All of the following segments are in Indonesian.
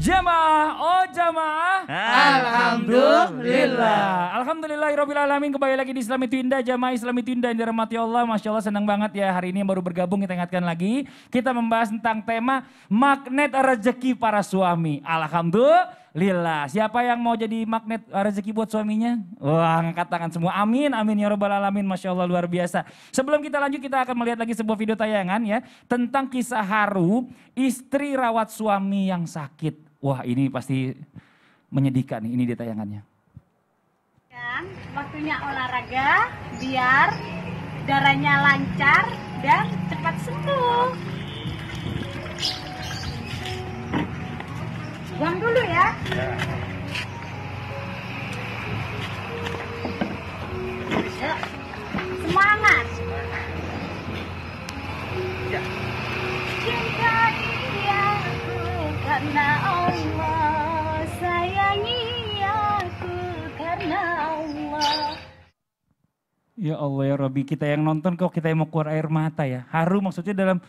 Jemaah, oh jemaah. Alhamdulillah. Alhamdulillah, Robbil Alamin. Kembali lagi di Islami Tunda, jemaah Islami Tunda yang dirahmati Allah. Masya Allah senang banget ya hari ini baru bergabung kita ingatkan lagi. Kita membahas tentang tema magnet rezeki para suami. Alhamdulillah. Siapa yang mau jadi magnet rezeki buat suaminya? Wah, angkat tangan semua. Amin, amin ya Robbal Alamin. Masya Allah luar biasa. Sebelum kita lanjut, kita akan melihat lagi sebuah video tayangan ya. Tentang kisah haru istri rawat suami yang sakit. Wah ini pasti menyedihkan ini dia tayangannya. Dan waktunya olahraga biar darahnya lancar dan cepat sembuh. Buang dulu ya. Semangat. Ya. Cinta dia aku karena Ya Allah ya Rabbi, kita yang nonton kok kita yang mau keluar air mata ya. Haru maksudnya dalam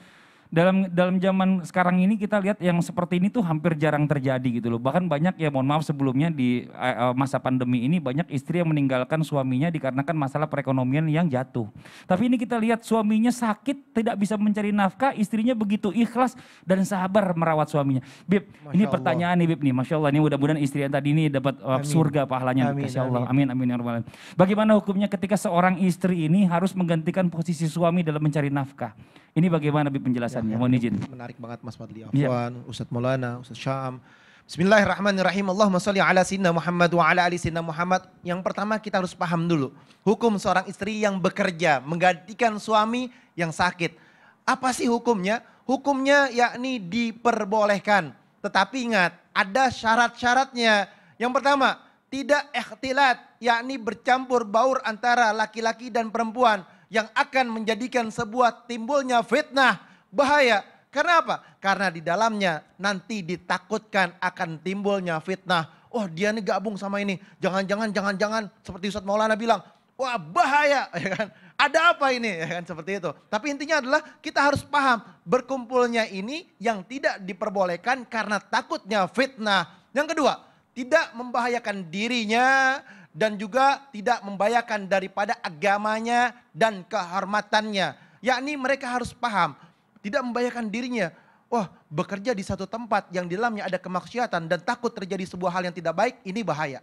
dalam dalam zaman sekarang ini kita lihat yang seperti ini tuh hampir jarang terjadi gitu loh. Bahkan banyak ya mohon maaf sebelumnya di uh, masa pandemi ini banyak istri yang meninggalkan suaminya dikarenakan masalah perekonomian yang jatuh. Tapi ini kita lihat suaminya sakit, tidak bisa mencari nafkah, istrinya begitu ikhlas dan sabar merawat suaminya. Bib, Masya ini pertanyaan nih Bib nih, Masya Allah ini mudah-mudahan istri yang tadi ini dapat uh, surga pahalanya. Amin, Masya Allah, amin, amin. amin. Ya Bagaimana hukumnya ketika seorang istri ini harus menggantikan posisi suami dalam mencari nafkah? Ini bagaimana Bi penjelasannya? Ya, ya, Mohon izin. Menarik banget Mas Fadli ya. Afwan, ya. Ustadz Maulana, Ustadz Syam. Bismillahirrahmanirrahim. Allahumma sholli ala sayyidina Muhammad wa ala ali sayyidina Muhammad. Yang pertama kita harus paham dulu hukum seorang istri yang bekerja menggantikan suami yang sakit. Apa sih hukumnya? Hukumnya yakni diperbolehkan. Tetapi ingat, ada syarat-syaratnya. Yang pertama, tidak ikhtilat, yakni bercampur baur antara laki-laki dan perempuan yang akan menjadikan sebuah timbulnya fitnah bahaya. Karena apa? Karena di dalamnya nanti ditakutkan akan timbulnya fitnah. Oh dia nih gabung sama ini. Jangan-jangan, jangan-jangan. Seperti Ustaz Maulana bilang, wah bahaya. Ya kan? Ada apa ini? Ya kan? Seperti itu. Tapi intinya adalah kita harus paham berkumpulnya ini yang tidak diperbolehkan karena takutnya fitnah. Yang kedua, tidak membahayakan dirinya, dan juga tidak membahayakan daripada agamanya dan kehormatannya. Yakni mereka harus paham, tidak membahayakan dirinya. Wah, bekerja di satu tempat yang di dalamnya ada kemaksiatan dan takut terjadi sebuah hal yang tidak baik, ini bahaya.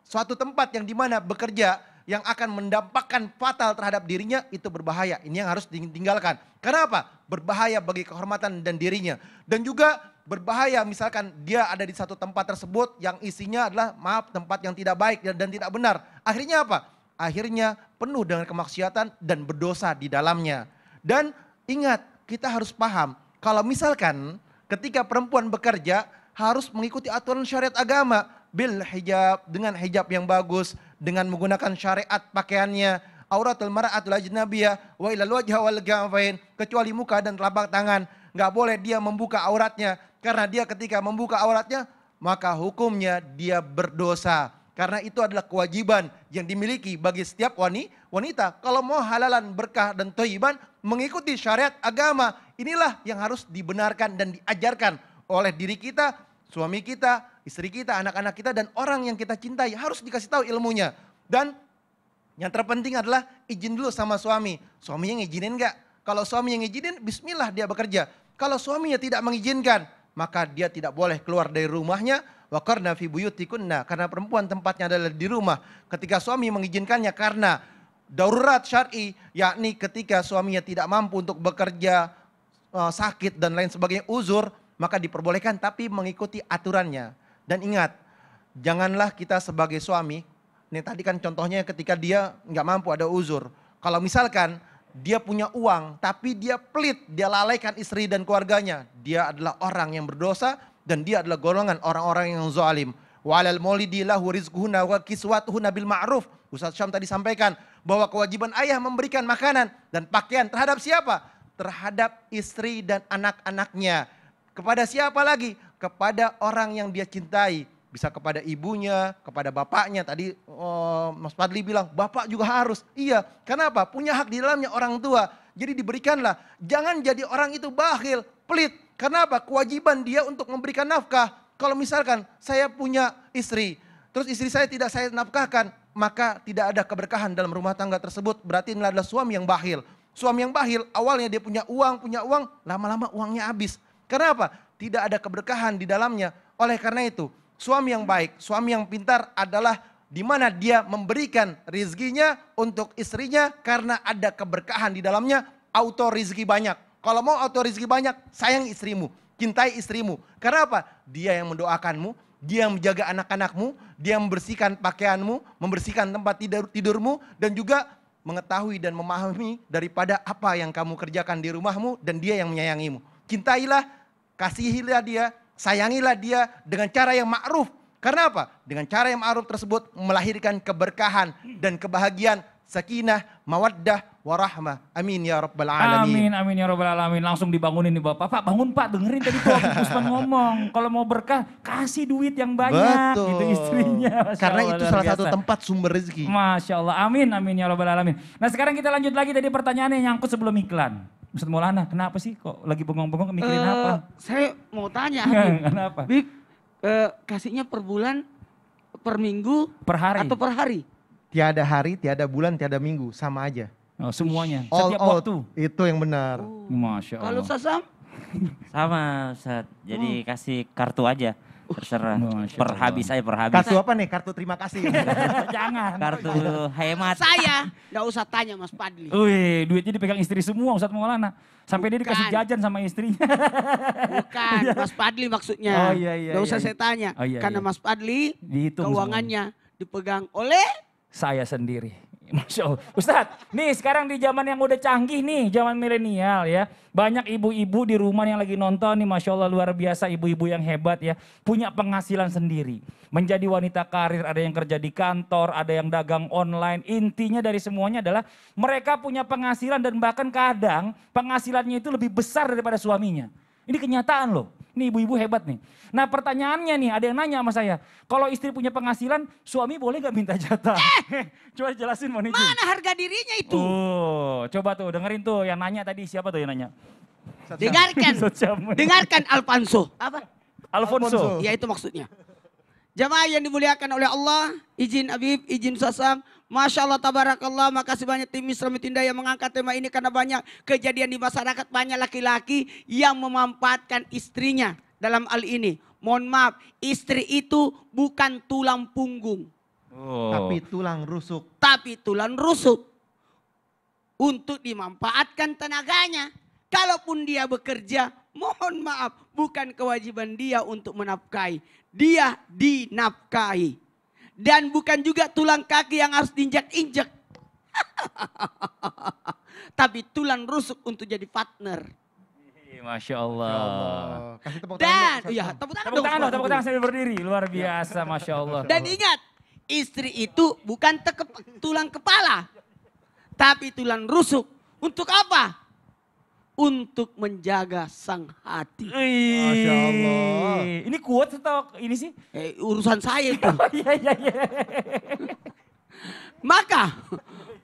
Suatu tempat yang dimana bekerja yang akan mendampakkan fatal terhadap dirinya itu berbahaya. Ini yang harus ditinggalkan. Kenapa? Berbahaya bagi kehormatan dan dirinya. Dan juga berbahaya misalkan dia ada di satu tempat tersebut yang isinya adalah maaf tempat yang tidak baik dan, tidak benar. Akhirnya apa? Akhirnya penuh dengan kemaksiatan dan berdosa di dalamnya. Dan ingat kita harus paham kalau misalkan ketika perempuan bekerja harus mengikuti aturan syariat agama bil hijab dengan hijab yang bagus dengan menggunakan syariat pakaiannya auratul mar'atul ajnabiyah wa ilal wajha wal ghafain kecuali muka dan telapak tangan nggak boleh dia membuka auratnya karena dia ketika membuka auratnya maka hukumnya dia berdosa karena itu adalah kewajiban yang dimiliki bagi setiap wanita kalau mau halalan berkah dan thayyiban mengikuti syariat agama inilah yang harus dibenarkan dan diajarkan oleh diri kita suami kita istri kita, anak-anak kita, dan orang yang kita cintai. Harus dikasih tahu ilmunya. Dan yang terpenting adalah izin dulu sama suami. Suaminya ngizinin nggak? Kalau suami yang ngizinin, bismillah dia bekerja. Kalau suaminya tidak mengizinkan, maka dia tidak boleh keluar dari rumahnya. Wakarna fi buyutikunna. Karena perempuan tempatnya adalah di rumah. Ketika suami mengizinkannya karena darurat syari, yakni ketika suaminya tidak mampu untuk bekerja, eh, sakit dan lain sebagainya, uzur, maka diperbolehkan tapi mengikuti aturannya. Dan ingat, janganlah kita sebagai suami, ini tadi kan contohnya ketika dia nggak mampu ada uzur. Kalau misalkan dia punya uang tapi dia pelit, dia lalaikan istri dan keluarganya. Dia adalah orang yang berdosa dan dia adalah golongan orang-orang yang zalim. Walal maulidilah hurizkuhuna wa kiswatuhuna bil ma'ruf. Ustaz Syam tadi sampaikan bahwa kewajiban ayah memberikan makanan dan pakaian terhadap siapa? Terhadap istri dan anak-anaknya. Kepada siapa lagi? kepada orang yang dia cintai. Bisa kepada ibunya, kepada bapaknya. Tadi oh, Mas Padli bilang, bapak juga harus. Iya, kenapa? Punya hak di dalamnya orang tua. Jadi diberikanlah. Jangan jadi orang itu bakhil, pelit. Kenapa? Kewajiban dia untuk memberikan nafkah. Kalau misalkan saya punya istri, terus istri saya tidak saya nafkahkan, maka tidak ada keberkahan dalam rumah tangga tersebut. Berarti ini adalah suami yang bakhil. Suami yang bakhil, awalnya dia punya uang, punya uang, lama-lama uangnya habis. Kenapa? tidak ada keberkahan di dalamnya. Oleh karena itu, suami yang baik, suami yang pintar adalah di mana dia memberikan rizkinya untuk istrinya karena ada keberkahan di dalamnya, auto rizki banyak. Kalau mau auto rizki banyak, sayang istrimu, cintai istrimu. Karena apa? Dia yang mendoakanmu, dia yang menjaga anak-anakmu, dia yang membersihkan pakaianmu, membersihkan tempat tidur tidurmu, dan juga mengetahui dan memahami daripada apa yang kamu kerjakan di rumahmu dan dia yang menyayangimu. Cintailah Kasihilah dia, sayangilah dia dengan cara yang ma'ruf. Karena apa? Dengan cara yang ma'ruf tersebut melahirkan keberkahan dan kebahagiaan, sakinah, mawaddah, warahmah. Amin ya rabbal alamin. Amin, amin ya rabbal alamin. Langsung dibangunin nih Bapak. Pak bangun Pak, dengerin tadi Pak Gusman ngomong. Kalau mau berkah, kasih duit yang banyak. Betul. Gitu istrinya. Masya Karena Allah, itu salah biasa. satu tempat sumber rezeki. Masya Allah, amin, amin ya rabbal alamin. Nah sekarang kita lanjut lagi tadi pertanyaannya yang nyangkut sebelum iklan. Ustadz Maulana, kenapa sih kok lagi bengong-bengong mikirin uh, apa? Saya mau tanya. kenapa? Bik, uh, eh, kasihnya per bulan, per minggu, per hari atau per hari? Tiada hari, tiada bulan, tiada minggu, sama aja. Oh, semuanya, all, setiap all, waktu. Itu yang benar. Oh. Masya Allah. Kalau Sasam? sama Ustaz, jadi oh. kasih kartu aja. Terserah. Oh, masya per saya per habis. Kartu apa nih? Kartu terima kasih. Jangan. Kartu hemat. Saya nggak usah tanya Mas Padli. Wih, duitnya dipegang istri semua Ustaz Maulana. Sampai dia dikasih jajan sama istrinya. Bukan, Mas Padli maksudnya. Oh iya iya. Enggak iya, usah iya. saya tanya. Oh, iya, Karena iya. Mas Padli Dihitung keuangannya dipegang oleh saya sendiri. Masya Allah. Ustadz, nih sekarang di zaman yang udah canggih nih, zaman milenial ya. Banyak ibu-ibu di rumah yang lagi nonton nih, Masya Allah luar biasa ibu-ibu yang hebat ya. Punya penghasilan sendiri. Menjadi wanita karir, ada yang kerja di kantor, ada yang dagang online. Intinya dari semuanya adalah mereka punya penghasilan dan bahkan kadang penghasilannya itu lebih besar daripada suaminya. Ini kenyataan loh. Nih ibu-ibu hebat nih. Nah pertanyaannya nih, ada yang nanya sama saya. Kalau istri punya penghasilan, suami boleh gak minta jatah? Eh, coba jelasin Moni. Mana harga dirinya itu? Oh, coba tuh dengerin tuh yang nanya tadi siapa tuh yang nanya? Dengarkan. Dengarkan Alfonso. Apa? Alfonso. Ya itu maksudnya. Jamaah yang dimuliakan oleh Allah, izin Abib, izin Sasang. Masya Allah tabarakallah makasih banyak tim Islam Tinda yang mengangkat tema ini karena banyak kejadian di masyarakat banyak laki-laki yang memanfaatkan istrinya dalam hal ini. Mohon maaf istri itu bukan tulang punggung. Oh. Tapi tulang rusuk. Tapi tulang rusuk. Untuk dimanfaatkan tenaganya. Kalaupun dia bekerja mohon maaf bukan kewajiban dia untuk menafkahi. Dia dinafkahi dan bukan juga tulang kaki yang harus diinjak-injak. Tapi tulang rusuk untuk jadi partner. Masya Allah. Ya tepuk tangan. Dan, iya, tepuk tangan dong. Tangan, tepuk tangan sambil berdiri, luar biasa, Masya Allah. Dan ingat, istri itu bukan tulang kepala, tapi tulang rusuk. Untuk apa? untuk menjaga sang hati. Masya Allah. Ini kuat atau ini sih? Eh, urusan saya itu. Iya, iya, iya. Maka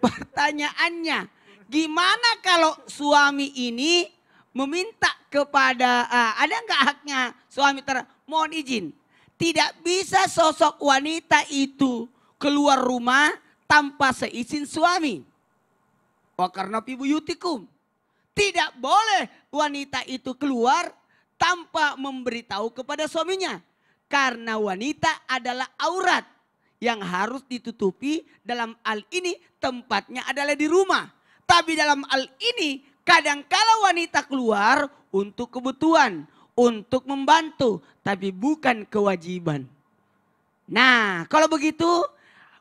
pertanyaannya, gimana kalau suami ini meminta kepada, uh, ada nggak haknya suami ter, mohon izin. Tidak bisa sosok wanita itu keluar rumah tanpa seizin suami. Wah oh, karena yutikum. Tidak boleh wanita itu keluar tanpa memberitahu kepada suaminya. Karena wanita adalah aurat yang harus ditutupi dalam hal ini tempatnya adalah di rumah. Tapi dalam hal ini kadangkala wanita keluar untuk kebutuhan, untuk membantu, tapi bukan kewajiban. Nah, kalau begitu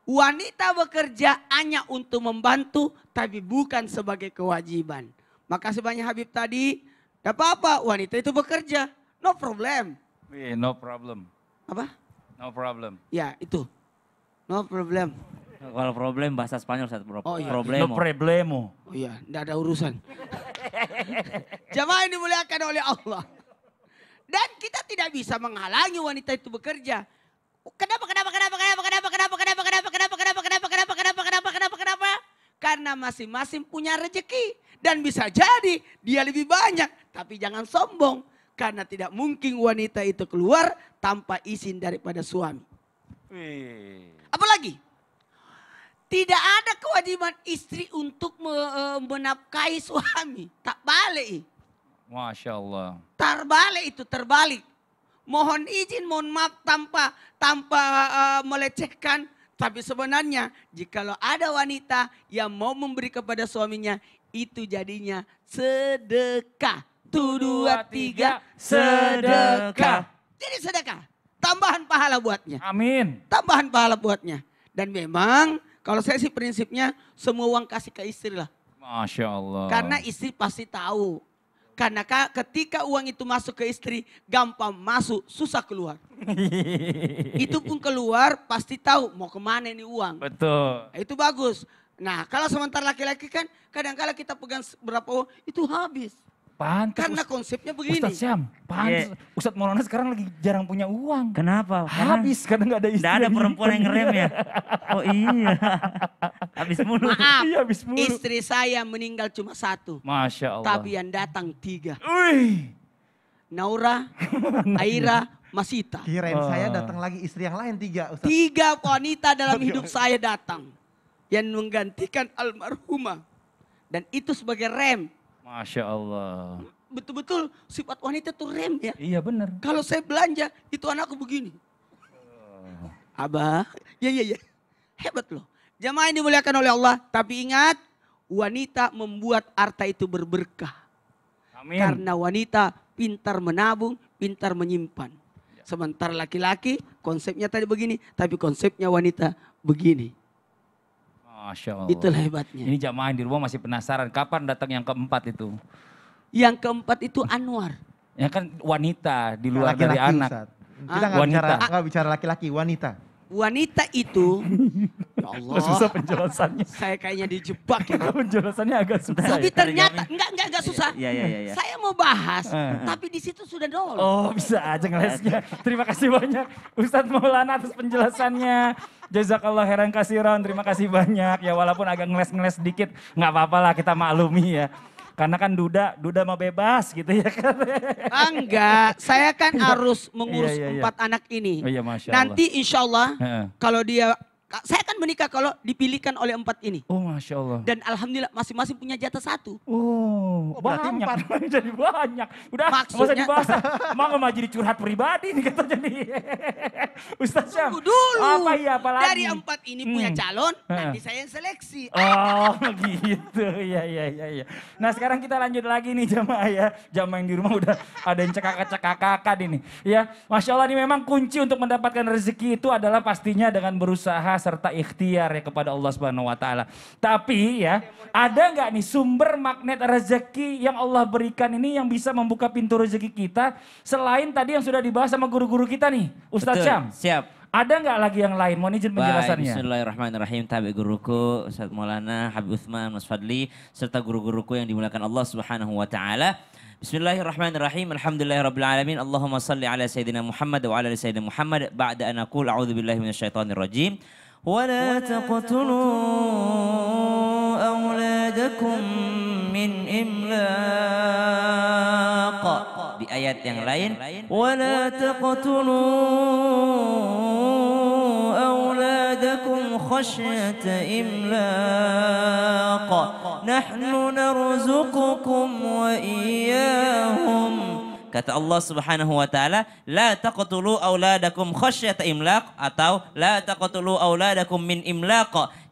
wanita bekerja hanya untuk membantu tapi bukan sebagai kewajiban. Makasih banyak Habib tadi. Gak apa-apa, wanita itu bekerja. No problem. Yeah, no problem. Apa? No problem. Ya, itu. No problem. Kalau problem bahasa Spanyol saya bro. oh, iya. problemo. No problemo. Oh iya, tidak ada urusan. Jamaah ini dimuliakan oleh Allah. Dan kita tidak bisa menghalangi wanita itu bekerja. Kenapa, kenapa, kenapa, kenapa, kenapa, kenapa, kenapa, kenapa, kenapa, kenapa, kenapa, kenapa, kenapa, kenapa, kenapa, kenapa, kenapa, karena masing-masing punya rezeki. Dan bisa jadi dia lebih banyak. Tapi jangan sombong. Karena tidak mungkin wanita itu keluar tanpa izin daripada suami. Apalagi? Tidak ada kewajiban istri untuk e, menafkahi suami. Tak balik. Masya Allah. Terbalik itu, terbalik. Mohon izin, mohon maaf tanpa tanpa uh, melecehkan. Tapi sebenarnya jikalau ada wanita yang mau memberi kepada suaminya itu jadinya sedekah. tu dua tiga sedekah. Jadi sedekah. Tambahan pahala buatnya. Amin. Tambahan pahala buatnya. Dan memang kalau saya sih prinsipnya semua uang kasih ke istri lah. Masya Allah. Karena istri pasti tahu. Karena ketika uang itu masuk ke istri, gampang masuk, susah keluar. itu pun keluar pasti tahu mau kemana ini uang. Betul. Itu bagus. Nah, kalau sementara laki-laki kan kadang-kala kita pegang berapa uang itu habis. Pantes, Karena konsepnya begini. Ustaz Syam, pantes. Yeah. Ustadz Maulana sekarang lagi jarang punya uang. Kenapa? habis karena nggak ada istri. ada perempuan yang ngerem ya. Oh iya. habis mulu. Maaf, iya, habis mulu. istri saya meninggal cuma satu. Masya Allah. Tapi yang datang tiga. Ui. Naura, Aira, Masita. Kirain uh. saya datang lagi istri yang lain tiga. Ustaz. Tiga wanita dalam hidup saya datang yang menggantikan almarhumah. Dan itu sebagai rem. Masya Allah. Betul-betul sifat wanita itu rem ya. Iya benar. Kalau saya belanja, itu anakku begini. Oh. Abah, ya ya ya. Hebat loh. Jamaah ini dimuliakan oleh Allah. Tapi ingat, wanita membuat harta itu berberkah. Amin. Karena wanita pintar menabung, pintar menyimpan. Ya. Sementara laki-laki konsepnya tadi begini, tapi konsepnya wanita begini. Masya Allah. Itulah hebatnya. Ini jamaah di rumah masih penasaran kapan datang yang keempat itu. Yang keempat itu Anwar. Ya kan wanita di luar laki -laki, dari anak. Ustaz. Kita nggak bicara, bicara laki-laki, wanita. Wanita itu Ya Allah. Susah penjelasannya. Saya kayaknya dijebak ya. penjelasannya agak susah. Tapi ya. ternyata enggak enggak enggak susah. Iya iya iya. Ya. Saya mau bahas, uh. tapi di situ sudah dol. Oh, bisa aja ngelesnya. Terima kasih banyak Ustadz Maulana atas penjelasannya. Jazakallah heran kasiran, terima kasih banyak. Ya walaupun agak ngeles-ngeles sedikit, nggak apa-apa lah kita maklumi ya. Karena kan Duda, Duda mau bebas gitu ya kan. Enggak, saya kan harus mengurus iya, iya, iya. empat anak ini. Oh, iya, Nanti insya Allah kalau dia saya akan menikah kalau dipilihkan oleh empat ini. Oh Masya Allah. Dan Alhamdulillah masing-masing punya jatah satu. Oh, oh berarti banyak. jadi banyak. Udah Maksudnya, usah dibahas. Mau mah jadi curhat pribadi nih kata jadi. Ustaz Syam. Tunggu dulu. Apa ya apa lagi? Dari empat ini punya hmm. calon, hmm. nanti saya seleksi. Oh gitu. Ya, ya, ya, ya. Nah sekarang kita lanjut lagi nih jamaah ya. Jamaah yang di rumah udah ada yang cekak cekakak-cekakakan ini. Ya, Masya Allah ini memang kunci untuk mendapatkan rezeki itu adalah pastinya dengan berusaha serta ikhtiar ya kepada Allah Subhanahu wa taala. Tapi ya, ada nggak nih sumber magnet rezeki yang Allah berikan ini yang bisa membuka pintu rezeki kita selain tadi yang sudah dibahas sama guru-guru kita nih, Ustaz Betul, Syam? Siap. Ada nggak lagi yang lain? Mohon izin penjelasannya. Bismillahirrahmanirrahim. Tabi guruku Ustaz Maulana Habib Uthman, Mas Fadli serta guru-guruku yang dimuliakan Allah Subhanahu wa taala. Bismillahirrahmanirrahim. Alhamdulillahirrabbilalamin. Allahumma salli ala Sayyidina Muhammad wa ala Sayyidina Muhammad. Ba'da anakul, a'udhu billahi rajim. ولا تقتلوا أولادكم من إملاق بآيات ayat yang lain ولا تقتلوا أولادكم خشية إملاق نحن نرزقكم وإياهم Kata Allah Subhanahu wa taala, "La taqtulu auladakum khasyata imlaq" atau "La taqtulu auladakum min imlaq."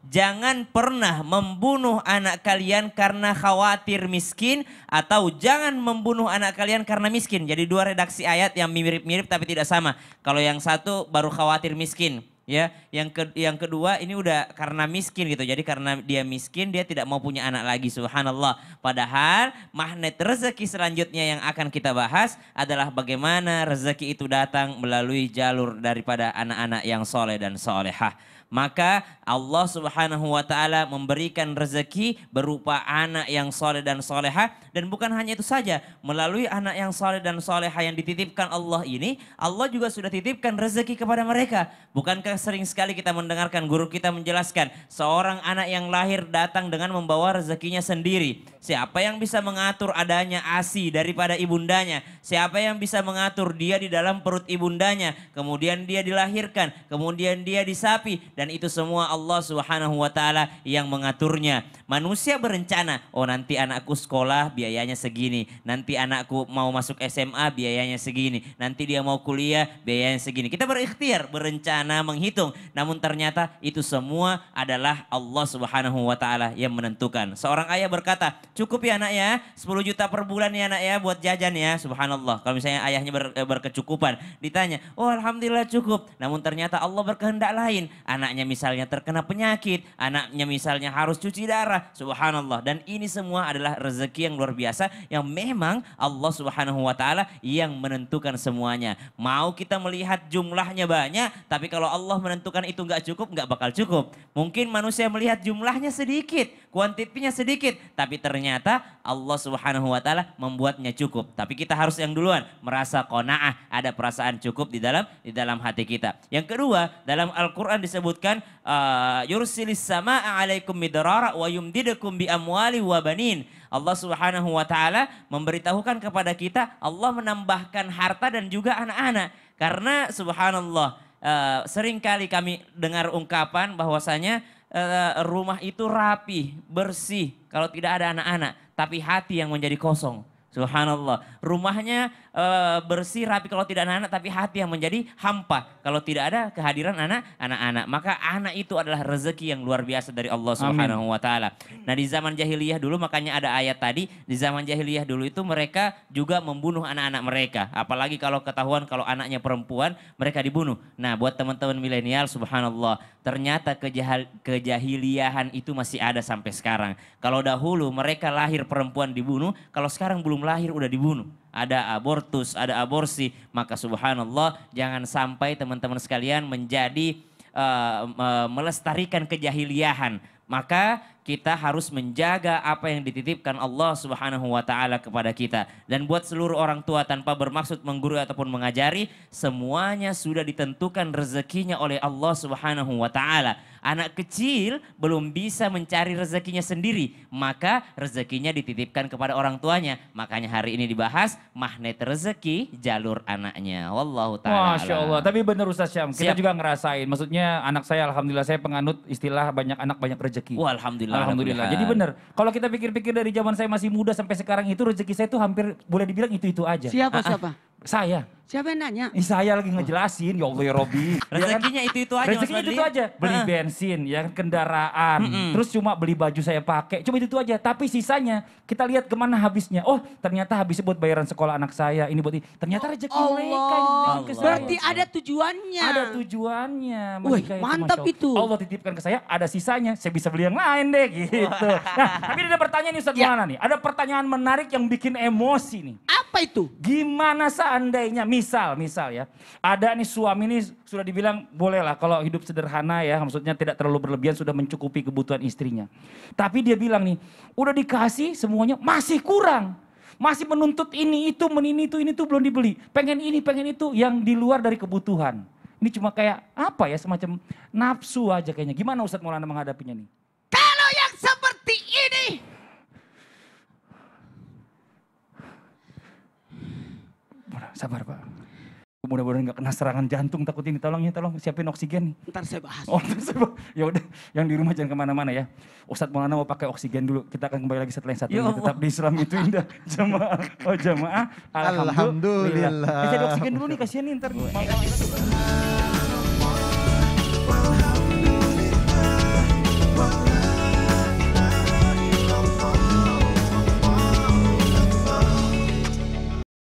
Jangan pernah membunuh anak kalian karena khawatir miskin atau jangan membunuh anak kalian karena miskin. Jadi dua redaksi ayat yang mirip-mirip tapi tidak sama. Kalau yang satu baru khawatir miskin, ya yang ke, yang kedua ini udah karena miskin gitu jadi karena dia miskin dia tidak mau punya anak lagi subhanallah padahal magnet rezeki selanjutnya yang akan kita bahas adalah bagaimana rezeki itu datang melalui jalur daripada anak-anak yang soleh dan solehah maka Allah Subhanahu wa taala memberikan rezeki berupa anak yang soleh dan soleha dan bukan hanya itu saja melalui anak yang soleh dan soleha yang dititipkan Allah ini Allah juga sudah titipkan rezeki kepada mereka. Bukankah sering sekali kita mendengarkan guru kita menjelaskan seorang anak yang lahir datang dengan membawa rezekinya sendiri. Siapa yang bisa mengatur adanya ASI daripada ibundanya? Siapa yang bisa mengatur dia di dalam perut ibundanya? Kemudian dia dilahirkan, kemudian dia disapi dan itu semua Allah Subhanahu wa taala yang mengaturnya. Manusia berencana, oh nanti anakku sekolah biayanya segini, nanti anakku mau masuk SMA biayanya segini, nanti dia mau kuliah biayanya segini. Kita berikhtiar, berencana, menghitung. Namun ternyata itu semua adalah Allah Subhanahu wa taala yang menentukan. Seorang ayah berkata, "Cukup ya anak ya, 10 juta per bulan ya anak ya buat jajan ya." Subhanallah. Kalau misalnya ayahnya ber, eh, berkecukupan, ditanya, "Oh alhamdulillah cukup." Namun ternyata Allah berkehendak lain. Anak anaknya misalnya terkena penyakit, anaknya misalnya harus cuci darah. Subhanallah. Dan ini semua adalah rezeki yang luar biasa yang memang Allah Subhanahu wa taala yang menentukan semuanya. Mau kita melihat jumlahnya banyak, tapi kalau Allah menentukan itu nggak cukup, nggak bakal cukup. Mungkin manusia melihat jumlahnya sedikit, kuantitinya sedikit, tapi ternyata Allah Subhanahu wa taala membuatnya cukup. Tapi kita harus yang duluan merasa qanaah, ada perasaan cukup di dalam di dalam hati kita. Yang kedua, dalam Al-Qur'an disebutkan ah, yursilis samaa 'alaikum midrara wa yumdidakum bi amwali wa banin. Allah Subhanahu wa taala memberitahukan kepada kita Allah menambahkan harta dan juga anak-anak. Karena subhanallah uh, seringkali kami dengar ungkapan bahwasanya Eh, rumah itu rapi, bersih. Kalau tidak ada anak-anak, tapi hati yang menjadi kosong. Subhanallah. Rumahnya e, bersih, rapi kalau tidak anak-anak, tapi hati yang menjadi hampa. Kalau tidak ada kehadiran anak, anak-anak. Maka anak itu adalah rezeki yang luar biasa dari Allah Subhanahu wa taala. Nah, di zaman jahiliyah dulu makanya ada ayat tadi, di zaman jahiliyah dulu itu mereka juga membunuh anak-anak mereka. Apalagi kalau ketahuan kalau anaknya perempuan, mereka dibunuh. Nah, buat teman-teman milenial, subhanallah, ternyata kejahil kejahiliahan itu masih ada sampai sekarang. Kalau dahulu mereka lahir perempuan dibunuh, kalau sekarang belum belum lahir udah dibunuh. Ada abortus, ada aborsi. Maka subhanallah jangan sampai teman-teman sekalian menjadi uh, melestarikan kejahiliahan. Maka kita harus menjaga apa yang dititipkan Allah Subhanahu wa taala kepada kita. Dan buat seluruh orang tua tanpa bermaksud menggurui ataupun mengajari, semuanya sudah ditentukan rezekinya oleh Allah Subhanahu wa taala. Anak kecil belum bisa mencari rezekinya sendiri, maka rezekinya dititipkan kepada orang tuanya. Makanya hari ini dibahas magnet rezeki jalur anaknya. Wallahu taala. Masya Allah. Tapi benar Ustaz Syam, kita juga ngerasain. Maksudnya anak saya alhamdulillah saya penganut istilah banyak anak banyak rezeki. Wah, alhamdulillah. Alhamdulillah. Jadi benar. Kalau kita pikir-pikir dari zaman saya masih muda sampai sekarang itu rezeki saya itu hampir boleh dibilang itu-itu aja. Siapa ah, ah. siapa? Saya. Siapa yang nanya? Ih, saya lagi ngejelasin, ya Allah ya Robi. Rezekinya itu-itu aja. Rezekinya itu, -itu aja. Beli uh. bensin, ya kan? kendaraan. Mm -mm. Terus cuma beli baju saya pakai. Cuma itu, itu aja. Tapi sisanya kita lihat kemana habisnya. Oh ternyata habisnya buat bayaran sekolah anak saya. Ini buat ini. Ternyata oh rezeki oh, mereka. saya. Berarti ada tujuannya. Ada tujuannya. Wih, mantap itu. Allah titipkan ke saya, ada sisanya. Saya bisa beli yang lain deh gitu. nah, tapi ada pertanyaan nih Ustaz ya. nih. Ada pertanyaan menarik yang bikin emosi nih. Apa? Apa itu? Gimana seandainya misal, misal ya. Ada nih suami ini sudah dibilang bolehlah kalau hidup sederhana ya, maksudnya tidak terlalu berlebihan sudah mencukupi kebutuhan istrinya. Tapi dia bilang nih, udah dikasih semuanya masih kurang masih menuntut ini itu menini itu ini itu belum dibeli pengen ini pengen itu yang di luar dari kebutuhan ini cuma kayak apa ya semacam nafsu aja kayaknya gimana Ustadz Maulana menghadapinya nih Sabar Pak. Mudah-mudahan nggak kena serangan jantung takut ini. Tolong ya, tolong siapin oksigen. Ntar saya bahas. Oh, ntar saya bahas. Ya udah, yang di rumah jangan kemana-mana ya. Ustadz Maulana mau pakai oksigen dulu. Kita akan kembali lagi setelah yang satu ini. Tetap di Islam itu indah. Jamaah, oh jamaah. Alhamdulillah. Alhamdulillah. Bisa eh, oksigen dulu nih, kasihan nih ntar. Malam.